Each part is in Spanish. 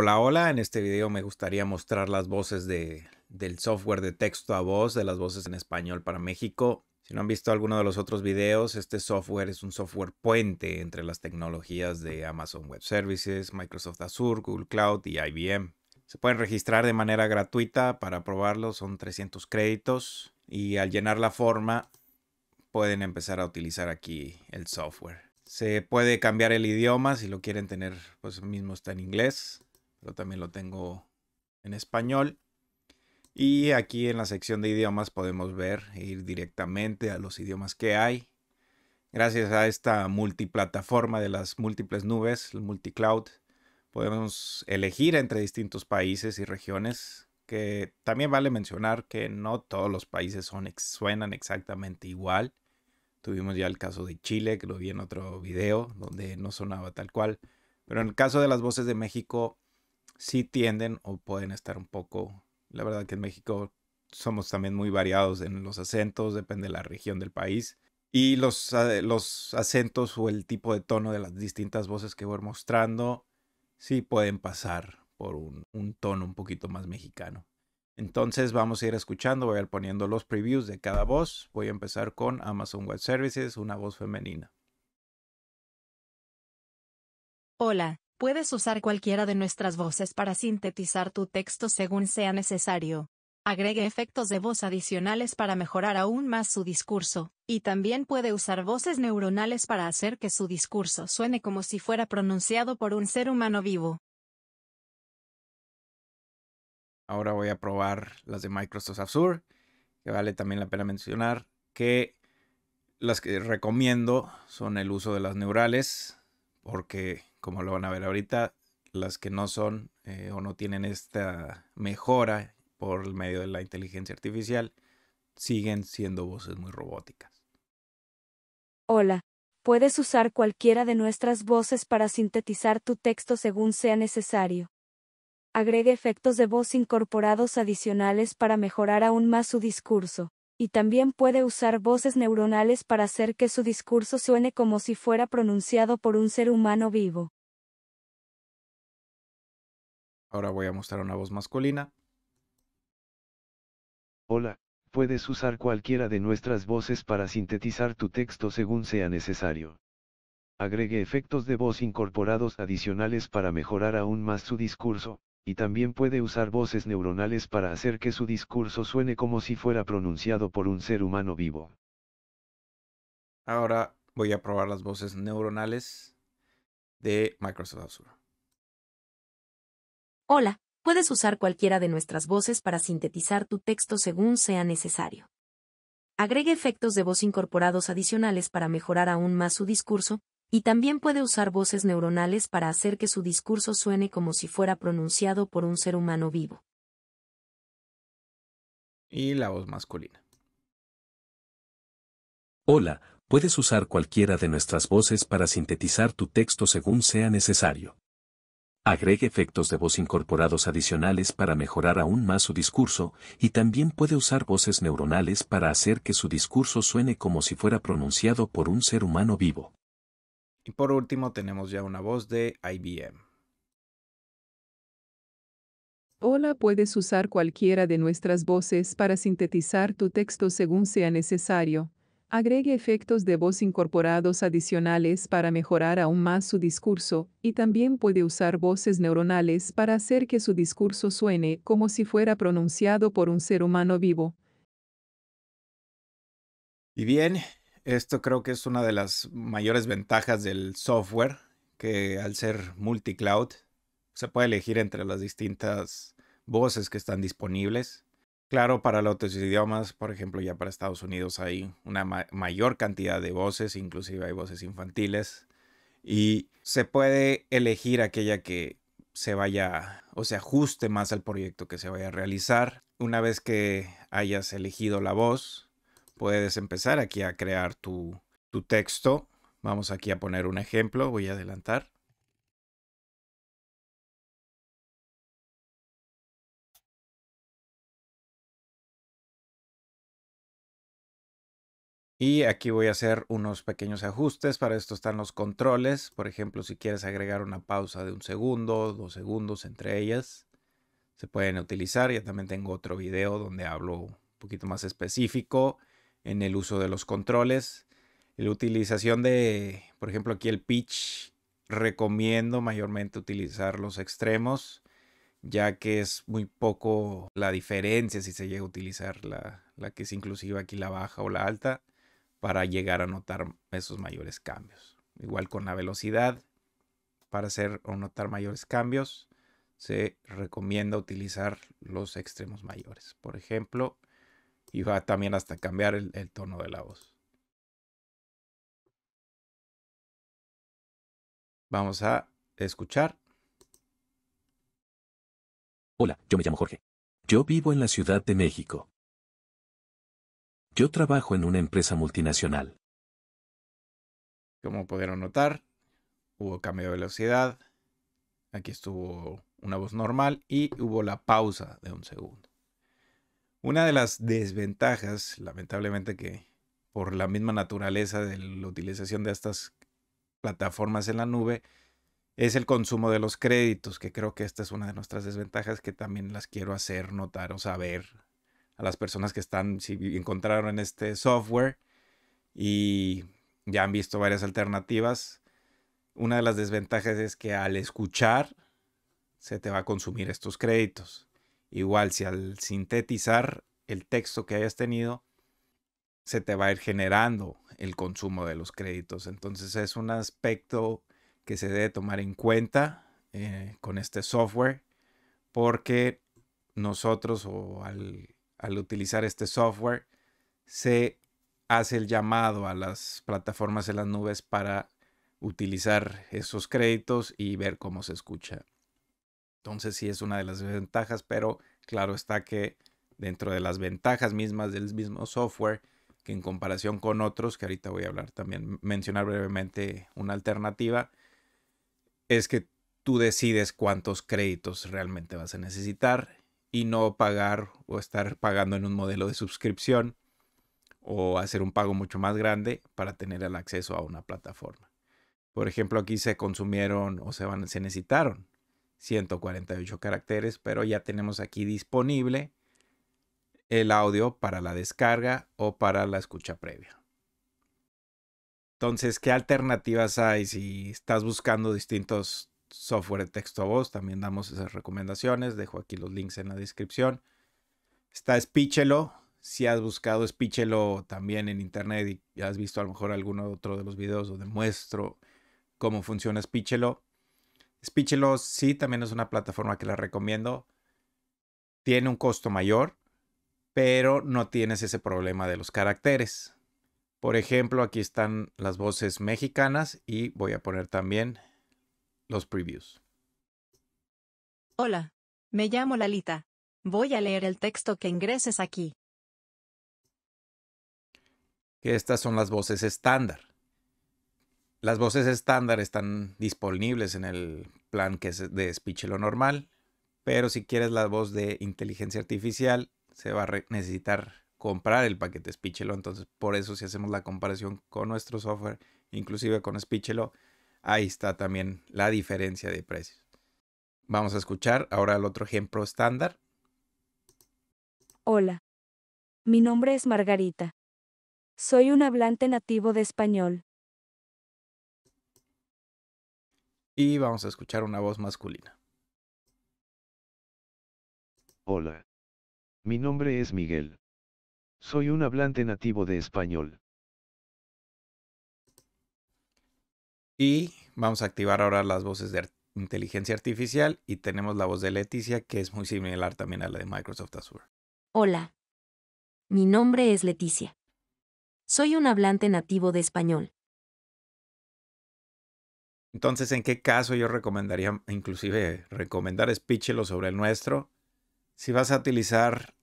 Hola, hola, en este video me gustaría mostrar las voces de, del software de texto a voz, de las voces en español para México. Si no han visto alguno de los otros videos, este software es un software puente entre las tecnologías de Amazon Web Services, Microsoft Azure, Google Cloud y IBM. Se pueden registrar de manera gratuita para probarlo, son 300 créditos y al llenar la forma pueden empezar a utilizar aquí el software. Se puede cambiar el idioma si lo quieren tener, pues mismo está en inglés pero también lo tengo en español. Y aquí en la sección de idiomas podemos ver e ir directamente a los idiomas que hay. Gracias a esta multiplataforma de las múltiples nubes, el multicloud, podemos elegir entre distintos países y regiones, que también vale mencionar que no todos los países son, suenan exactamente igual. Tuvimos ya el caso de Chile, que lo vi en otro video, donde no sonaba tal cual. Pero en el caso de las voces de México, sí tienden o pueden estar un poco, la verdad que en México somos también muy variados en los acentos, depende de la región del país. Y los, eh, los acentos o el tipo de tono de las distintas voces que voy mostrando, sí pueden pasar por un, un tono un poquito más mexicano. Entonces vamos a ir escuchando, voy a ir poniendo los previews de cada voz. Voy a empezar con Amazon Web Services, una voz femenina. Hola, Puedes usar cualquiera de nuestras voces para sintetizar tu texto según sea necesario. Agregue efectos de voz adicionales para mejorar aún más su discurso, y también puede usar voces neuronales para hacer que su discurso suene como si fuera pronunciado por un ser humano vivo. Ahora voy a probar las de Microsoft Azure, que vale también la pena mencionar, que las que recomiendo son el uso de las neurales, porque como lo van a ver ahorita, las que no son eh, o no tienen esta mejora por medio de la inteligencia artificial, siguen siendo voces muy robóticas. Hola, puedes usar cualquiera de nuestras voces para sintetizar tu texto según sea necesario. Agregue efectos de voz incorporados adicionales para mejorar aún más su discurso y también puede usar voces neuronales para hacer que su discurso suene como si fuera pronunciado por un ser humano vivo. Ahora voy a mostrar una voz masculina. Hola, puedes usar cualquiera de nuestras voces para sintetizar tu texto según sea necesario. Agregue efectos de voz incorporados adicionales para mejorar aún más su discurso, y también puede usar voces neuronales para hacer que su discurso suene como si fuera pronunciado por un ser humano vivo. Ahora voy a probar las voces neuronales de Microsoft Azure. Hola, puedes usar cualquiera de nuestras voces para sintetizar tu texto según sea necesario. Agregue efectos de voz incorporados adicionales para mejorar aún más su discurso, y también puede usar voces neuronales para hacer que su discurso suene como si fuera pronunciado por un ser humano vivo. Y la voz masculina. Hola, puedes usar cualquiera de nuestras voces para sintetizar tu texto según sea necesario. Agregue efectos de voz incorporados adicionales para mejorar aún más su discurso y también puede usar voces neuronales para hacer que su discurso suene como si fuera pronunciado por un ser humano vivo. Y por último tenemos ya una voz de IBM. Hola, puedes usar cualquiera de nuestras voces para sintetizar tu texto según sea necesario. Agregue efectos de voz incorporados adicionales para mejorar aún más su discurso, y también puede usar voces neuronales para hacer que su discurso suene como si fuera pronunciado por un ser humano vivo. Y bien, esto creo que es una de las mayores ventajas del software, que al ser multicloud, se puede elegir entre las distintas voces que están disponibles. Claro, para los otros idiomas, por ejemplo, ya para Estados Unidos hay una mayor cantidad de voces, inclusive hay voces infantiles, y se puede elegir aquella que se vaya o se ajuste más al proyecto que se vaya a realizar. Una vez que hayas elegido la voz, puedes empezar aquí a crear tu, texto. Vamos aquí a poner un ejemplo, voy a adelantar. Y aquí voy a hacer unos pequeños ajustes. Para esto están los controles. Por ejemplo, si quieres agregar una pausa de un segundo, dos segundos entre ellas, se pueden utilizar. Ya también tengo otro video donde hablo un poquito más específico en el uso de los controles. La utilización de, por ejemplo, aquí el pitch, recomiendo mayormente utilizar los extremos, ya que es muy poco la diferencia si se llega a utilizar la, que es inclusiva aquí la baja o la alta, para llegar a notar esos mayores cambios. Igual con la velocidad, para hacer o notar mayores cambios, se recomienda utilizar los extremos mayores. Por ejemplo, y va también hasta cambiar el, tono de la voz. Vamos a escuchar. Hola, yo me llamo Jorge. Yo vivo en la Ciudad de México. Yo trabajo en una empresa multinacional. Como pudieron notar, hubo cambio de velocidad. Aquí estuvo una voz normal y hubo la pausa de un segundo. Una de las desventajas, lamentablemente que por la misma naturaleza de la utilización de estas plataformas en la nube, es el consumo de los créditos, que creo que esta es una de nuestras desventajas que también las quiero hacer notar o saber a las personas que están, si encontraron este software y ya han visto varias alternativas, una de las desventajas es que al escuchar se te va a consumir estos créditos. Igual si al sintetizar el texto que hayas tenido, se te va a ir generando el consumo de los créditos. Entonces es un aspecto que se debe tomar en cuenta eh, con este software porque nosotros o al, al utilizar este software se hace el llamado a las plataformas en las nubes para utilizar esos créditos y ver cómo se escucha entonces sí es una de las ventajas, pero claro está que dentro de las ventajas mismas del mismo software, que en comparación con otros, que ahorita voy a hablar también, mencionar brevemente una alternativa, es que tú decides cuántos créditos realmente vas a necesitar y no pagar o estar pagando en un modelo de suscripción o hacer un pago mucho más grande para tener el acceso a una plataforma. Por ejemplo, aquí se consumieron o se, se necesitaron 148 caracteres, pero ya tenemos aquí disponible el audio para la descarga o para la escucha previa. Entonces, ¿qué alternativas hay si estás buscando distintos software de texto a voz? También damos esas recomendaciones. Dejo aquí los links en la descripción. Está Speechelo. Si has buscado Speechelo también en internet y has visto a lo mejor alguno otro de los videos o muestro cómo funciona Speechelo, Speechlos sí también es una plataforma que la recomiendo. Tiene un costo mayor, pero no tienes ese problema de los caracteres. Por ejemplo, aquí están las voces mexicanas y voy a poner también los previews. Hola, me llamo Lalita. Voy a leer el texto que ingreses aquí. estas son las voces estándar. Las voces estándar están disponibles en el plan que es de speech normal, pero si quieres la voz de inteligencia artificial, se va a necesitar comprar el paquete Speechelo. Entonces, por eso si hacemos la comparación con nuestro software, inclusive con Speechelo, ahí está también la diferencia de precios. Vamos a escuchar ahora el otro ejemplo estándar. Hola, mi nombre es Margarita. Soy un hablante nativo de español. Y vamos a escuchar una voz masculina. Hola. Mi nombre es Miguel. Soy un hablante nativo de español. Y vamos a activar ahora las voces de inteligencia artificial y tenemos la voz de Leticia que es muy similar también a la de Microsoft Azure. Hola. Mi nombre es Leticia. Soy un hablante nativo de español. Entonces, ¿en qué caso yo recomendaría, inclusive, recomendar Speechelo sobre el nuestro? Si vas a utilizar,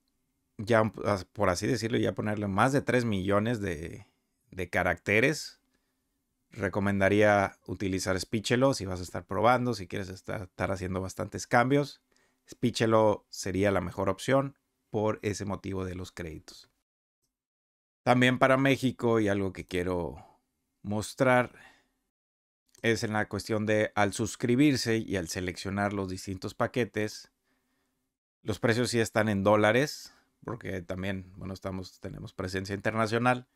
ya por así decirlo, ya ponerle más de 3 millones de, caracteres, recomendaría utilizar Speechelo si vas a estar probando, si quieres estar, haciendo bastantes cambios. Speechelo sería la mejor opción por ese motivo de los créditos. También para México y algo que quiero mostrar es en la cuestión de al suscribirse y al seleccionar los distintos paquetes, los precios sí están en dólares, porque también, bueno, estamos, tenemos presencia internacional,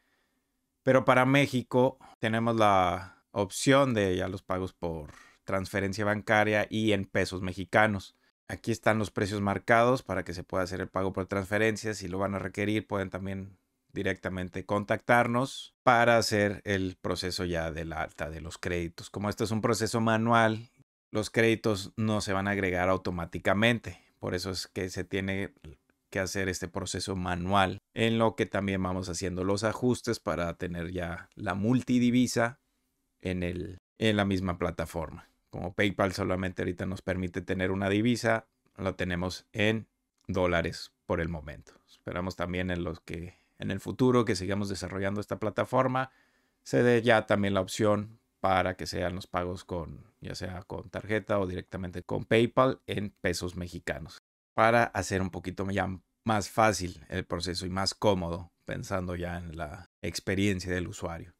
pero para México tenemos la opción de ya los pagos por transferencia bancaria y en pesos mexicanos. Aquí están los precios marcados para que se pueda hacer el pago por transferencia. Si lo van a requerir, pueden también directamente contactarnos para hacer el proceso ya del alta de los créditos. Como esto es un proceso manual, los créditos no se van a agregar automáticamente. Por eso es que se tiene que hacer este proceso manual, en lo que también vamos haciendo los ajustes para tener ya la multidivisa en, el, en la misma plataforma. Como PayPal solamente ahorita nos permite tener una divisa, la tenemos en dólares por el momento. Esperamos también en los que en el futuro que sigamos desarrollando esta plataforma, se dé ya también la opción para que sean los pagos con, ya sea con tarjeta o directamente con PayPal en pesos mexicanos, para hacer un poquito más fácil el proceso y más cómodo, pensando ya en la experiencia del usuario.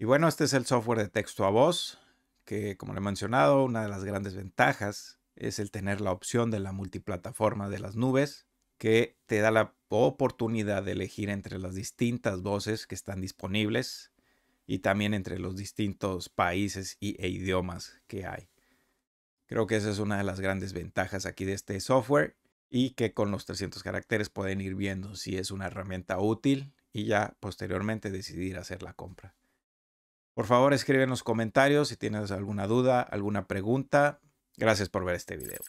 Y bueno, este es el software de texto a voz, que como le he mencionado, una de las grandes ventajas es el tener la opción de la multiplataforma de las nubes, que te da la oportunidad de elegir entre las distintas voces que están disponibles y también entre los distintos países y, e idiomas que hay. Creo que esa es una de las grandes ventajas aquí de este software y que con los 300 caracteres pueden ir viendo si es una herramienta útil y ya posteriormente decidir hacer la compra. Por favor, escribe en los comentarios si tienes alguna duda, alguna pregunta. Gracias por ver este video.